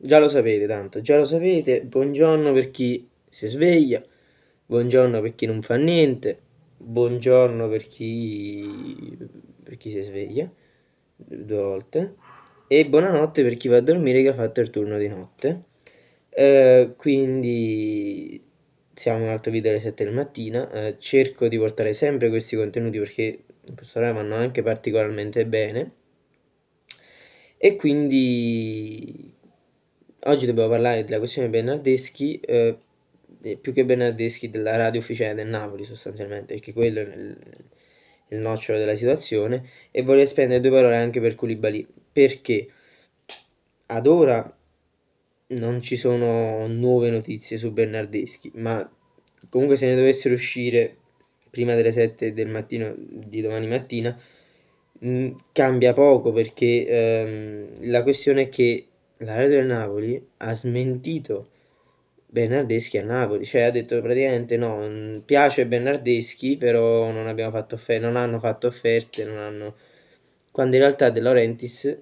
Già lo sapete tanto, già lo sapete. Buongiorno per chi si sveglia, buongiorno per chi non fa niente, buongiorno per chi, per chi si sveglia due volte e buonanotte per chi va a dormire che ha fatto il turno di notte. Eh, quindi siamo un altro video alle 7 del mattino. Eh, cerco di portare sempre questi contenuti perché in questo orario vanno anche particolarmente bene. E quindi Oggi dobbiamo parlare della questione Bernardeschi, eh, più che Bernardeschi della radio ufficiale del Napoli sostanzialmente, perché quello è il, il nocciolo della situazione, e vorrei spendere due parole anche per Koulibaly, perché ad ora non ci sono nuove notizie su Bernardeschi, ma comunque se ne dovessero uscire prima delle 7 del mattino di domani mattina, mh, mm, cambia poco perché ehm, la questione è che l'area del Napoli ha smentito Bernardeschi a Napoli, cioè ha detto praticamente no, mm, piace Bernardeschi, però non, abbiamo fatto offerte, non hanno fatto offerte, non hanno... quando in realtà De Laurentiis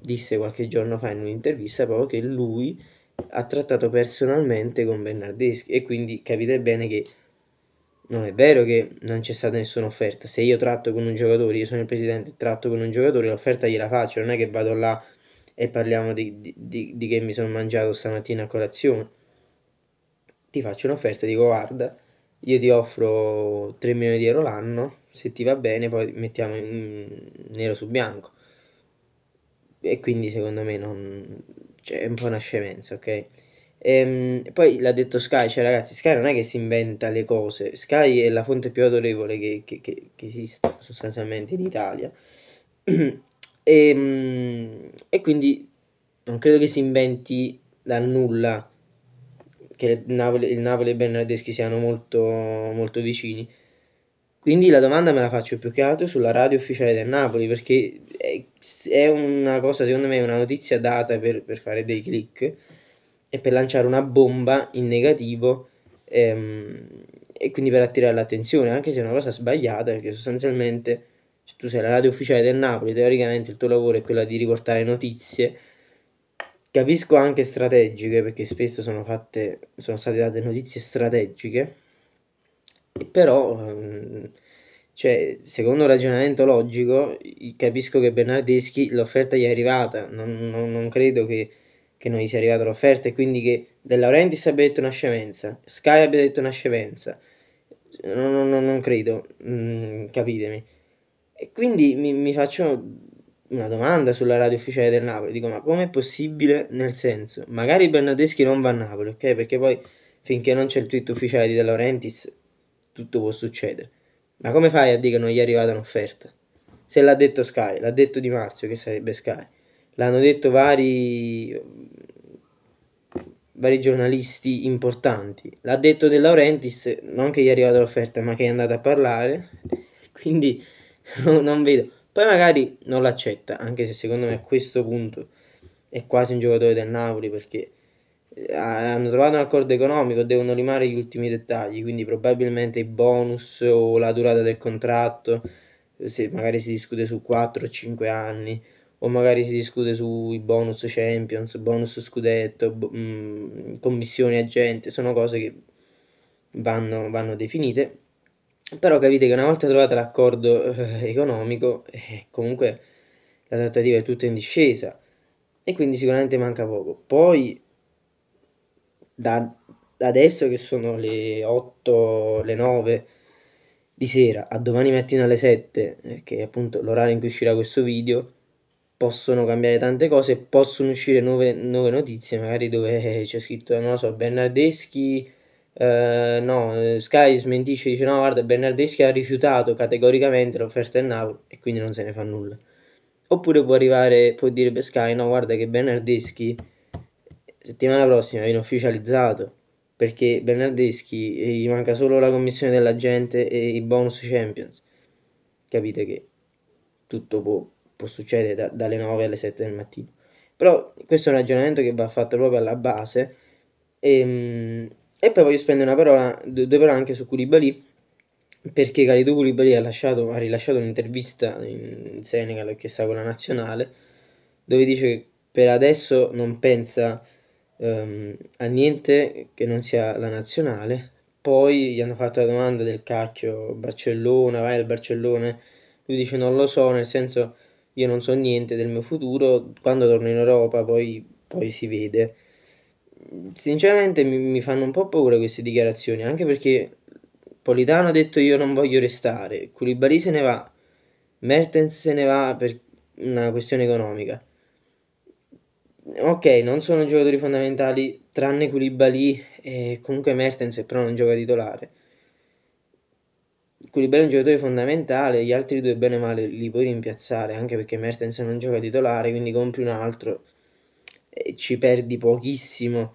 disse qualche giorno fa in un'intervista proprio che lui ha trattato personalmente con Bernardeschi e quindi capite bene che non è vero che non c'è stata nessuna offerta. Se io tratto con un giocatore, io sono il presidente, tratto con un giocatore, l'offerta gliela faccio, non è che vado là e parliamo di, di, di, di che mi sono mangiato stamattina a colazione, ti faccio un'offerta e dico guarda, io ti offro 3 milioni di euro l'anno, se ti va bene poi mettiamo nero su bianco. E quindi secondo me non... Cioè, è un po' una scemenza, ok? E, ehm, poi l'ha detto Sky, cioè ragazzi, Sky non è che si inventa le cose, Sky è la fonte più autorevole che, che, che, che esiste sostanzialmente in Italia. e, ehm, e quindi non credo che si inventi da nulla che il Napoli, e i Bernardeschi siano molto, molto vicini. Quindi la domanda me la faccio più che altro sulla radio ufficiale del Napoli, perché è, una cosa, secondo me, una notizia data per, per fare dei click e per lanciare una bomba in negativo ehm, e quindi per attirare l'attenzione, anche se è una cosa sbagliata, perché sostanzialmente cioè, tu sei la radio ufficiale del Napoli, teoricamente il tuo lavoro è quello di riportare notizie. Capisco anche strategiche, perché spesso sono, fatte, sono state date notizie strategiche, però ehm, cioè, secondo un ragionamento logico capisco che Bernardeschi l'offerta gli è arrivata, non, non, non credo che, che, non gli sia arrivata l'offerta e quindi che De Laurentiis abbia detto una scemenza, Sky abbia detto una scemenza, non, non credo, mm, capitemi. E quindi mi, mi faccio una domanda sulla radio ufficiale del Napoli, dico ma com'è possibile nel senso, magari Bernardeschi non va a Napoli, ok? Perché poi finché non c'è il tweet ufficiale di De Laurentiis tutto può succedere. Ma come fai a dire che non gli è arrivata un'offerta? Se l'ha detto Sky, l'ha detto Di Marzio che sarebbe Sky, l'hanno detto vari, vari giornalisti importanti, l'ha detto De Laurentiis, non che gli è arrivata l'offerta ma che è andato a parlare, quindi non vedo. Poi magari non l'accetta, anche se secondo me a questo punto è quasi un giocatore del Napoli perché eh, hanno trovato un accordo economico, devono rimanere gli ultimi dettagli, quindi probabilmente i bonus o la durata del contratto, se magari si discute su 4 o 5 anni, o magari si discute sui bonus Champions, bonus Scudetto, bo- mh, mm, commissioni agente, sono cose che vanno, vanno definite però capite che una volta trovato l'accordo eh, economico, eh, comunque la trattativa è tutta in discesa e quindi sicuramente manca poco. Poi, da, adesso che sono le 8, le 9 di sera a domani mattina alle 7, eh, che è appunto l'orario in cui uscirà questo video, possono cambiare tante cose, possono uscire nuove, nuove notizie, magari dove c'è scritto, non lo so, Bernardeschi eh, no, eh, Sky smentisce, dice no guarda Bernardeschi ha rifiutato categoricamente l'offerta del Napoli e quindi non se ne fa nulla. Oppure può arrivare, può dire per Sky no guarda che Bernardeschi settimana prossima viene ufficializzato perché Bernardeschi eh, gli manca solo la commissione della gente e i bonus Champions. Capite che tutto può, può succedere da, dalle 9 alle 7 del mattino. Però questo è un ragionamento che va fatto proprio alla base e, ehm, e poi voglio spendere una parola, due parole anche su Koulibaly, perché Calidou Koulibaly ha, lasciato, ha rilasciato un'intervista in Senegal, che sta con la nazionale, dove dice che per adesso non pensa um, a niente che non sia la nazionale. Poi gli hanno fatto la domanda del cacchio, Barcellona, vai al Barcellona. Lui dice non lo so, nel senso io non so niente del mio futuro, quando torno in Europa poi, poi si vede sinceramente mi, mi fanno un po' paura queste dichiarazioni, anche perché Politano ha detto io non voglio restare, Koulibaly se ne va, Mertens se ne va per una questione economica. Ok, non sono giocatori fondamentali, tranne Koulibaly e comunque Mertens però non gioca titolare. Koulibaly è un giocatore fondamentale, gli altri due bene o male li puoi rimpiazzare, anche perché Mertens non gioca titolare, quindi compri un altro eh, ci perdi pochissimo,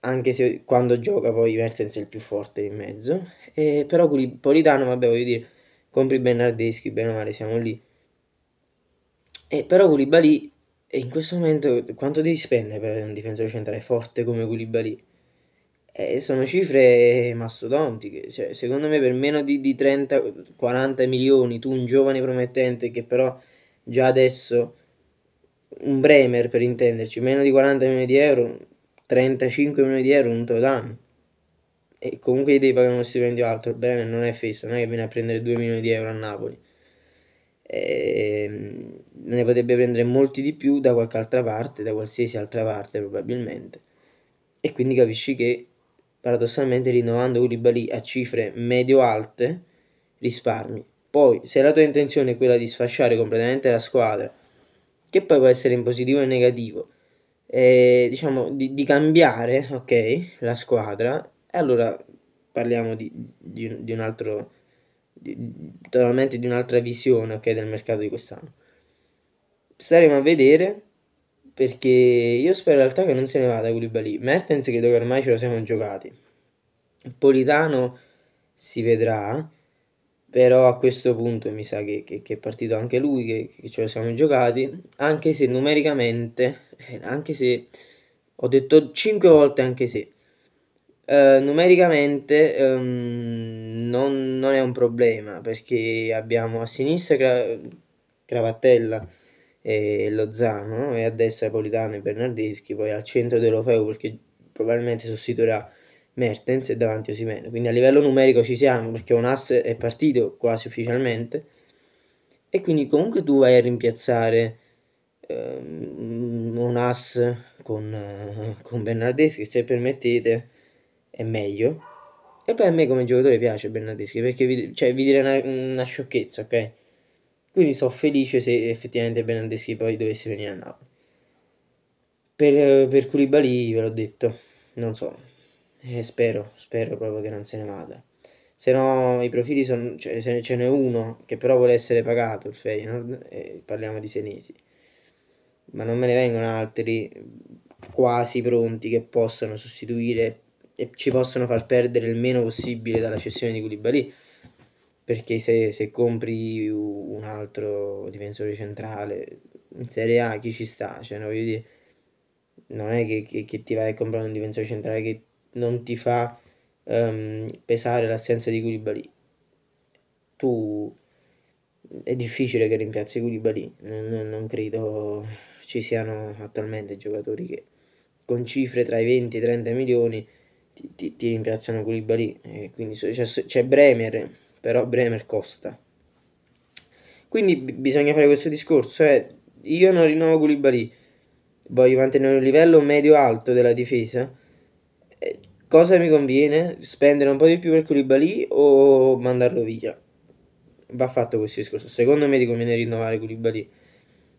anche se quando gioca poi Mertens è il più forte in mezzo. E, però Politano, vabbè, voglio dire, compri Bernardeschi, bene o male, siamo lì. E, però Koulibaly, in questo momento, quanto devi spendere per avere un difensore centrale forte come Koulibaly? Eh, sono cifre mastodontiche, cioè, secondo me per meno di, di 30-40 milioni tu un giovane promettente che però già adesso un Bremer per intenderci, meno di 40 milioni di euro, 35 milioni di euro non te lo danno. E comunque gli devi pagare uno stipendio alto, il Bremer non è fisso, non è che viene a prendere 2 milioni di euro a Napoli. E ehm, ne potrebbe prendere molti di più da qualche altra parte, da qualsiasi altra parte probabilmente. E quindi capisci che paradossalmente rinnovando Uribali a cifre medio-alte risparmi. Poi se la tua intenzione è quella di sfasciare completamente la squadra che poi può essere in positivo e negativo, eh, diciamo di, di, cambiare ok, la squadra, e allora parliamo di, di, di un altro, totalmente di un'altra visione ok, del mercato di quest'anno. Staremo a vedere perché io spero in realtà che non se ne vada Koulibaly. Mertens credo che ormai ce lo siamo giocati. Politano si vedrà però a questo punto mi sa che, che, che è partito anche lui, che, che, ce lo siamo giocati, anche se numericamente, eh, anche se ho detto 5 volte anche se, eh, numericamente ehm, non, non, è un problema perché abbiamo a sinistra Cra- Cravattella e Lozano e a destra Politano e Bernardeschi, poi al centro De perché probabilmente sostituirà Mertens e davanti Osimene. Quindi a livello numerico ci siamo perché un asse è partito quasi ufficialmente e quindi comunque tu vai a rimpiazzare ehm, un asse con, eh, con Bernardeschi, se permettete è meglio. E poi a me come giocatore piace Bernardeschi perché vi, cioè, vi direi una, una sciocchezza, ok? Quindi sono felice se effettivamente Bernardeschi poi dovesse venire a Napoli. Per, per Koulibaly ve l'ho detto, non so, e eh, spero, spero proprio che non se ne vada. Se no i profili sono... Cioè, ce n'è uno che però vuole essere pagato, il Feyenoord, e eh, parliamo di Senesi. Ma non me ne vengono altri quasi pronti che possono sostituire e ci possono far perdere il meno possibile dalla cessione di Koulibaly perché se, se, compri un altro difensore centrale in Serie A chi ci sta? Cioè, no, dire, non è che, che, che, ti vai a comprare un difensore centrale che non ti fa um, pesare l'assenza di Koulibaly. Tu è difficile che rimpiazzi Koulibaly, non, non credo ci siano attualmente giocatori che con cifre tra i 20 e i 30 milioni ti, ti, ti rimpiazzano Koulibaly, e quindi c'è, c'è Bremer, però Bremer costa. Quindi b- bisogna fare questo discorso, eh. io non rinnovo Koulibaly, voglio mantenere un livello medio-alto della difesa, Cosa mi conviene? Spendere un po' di più per Koulibaly o mandarlo via? Va fatto questo discorso. Secondo me ti conviene rinnovare Koulibaly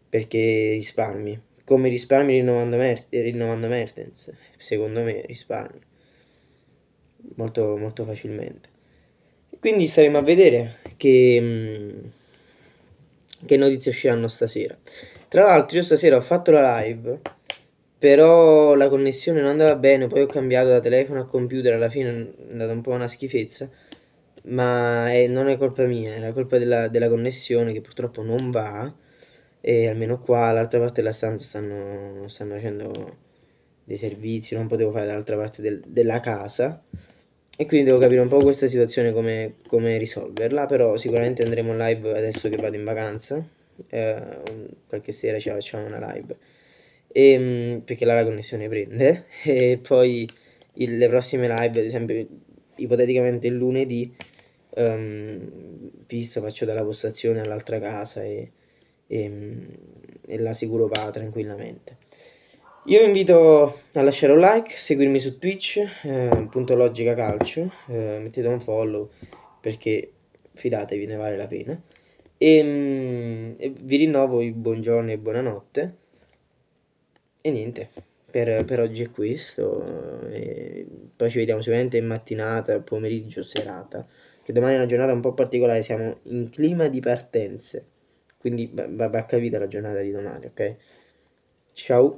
perché risparmi. Come risparmi rinnovando, Mer- rinnovando Mertens? Secondo me risparmi. Molto, molto facilmente. Quindi staremo a vedere che, mm, che notizie usciranno stasera. Tra l'altro io stasera ho fatto la live però la connessione non andava bene, poi ho cambiato da telefono a computer, alla fine è andata un po' una schifezza, ma è, non è colpa mia, è la colpa della, della connessione che purtroppo non va, e almeno qua, all'altra parte della stanza stanno, stanno facendo dei servizi, non potevo fare dall'altra parte del, della casa e quindi devo capire un po' questa situazione come, come, risolverla però sicuramente andremo live adesso che vado in vacanza eh, qualche sera ci facciamo una live e, ehm, perché la connessione prende e poi il, le prossime live, ad esempio ipoteticamente il lunedì, um, visto faccio dalla postazione all'altra casa e, e, ehm, e la sicuro va tranquillamente. Io vi invito a lasciare un like, seguirmi su Twitch, eh, punto logica calcio, eh, mettete un follow perché fidatevi ne vale la pena. E, mm, vi rinnovo i buongiorno e buonanotte. E niente, per, per oggi è questo. E poi ci vediamo sicuramente in mattinata, pomeriggio, serata. Che domani è una giornata un po' particolare, siamo in clima di partenze. Quindi va, va, va capita la giornata di domani, ok? Ciao.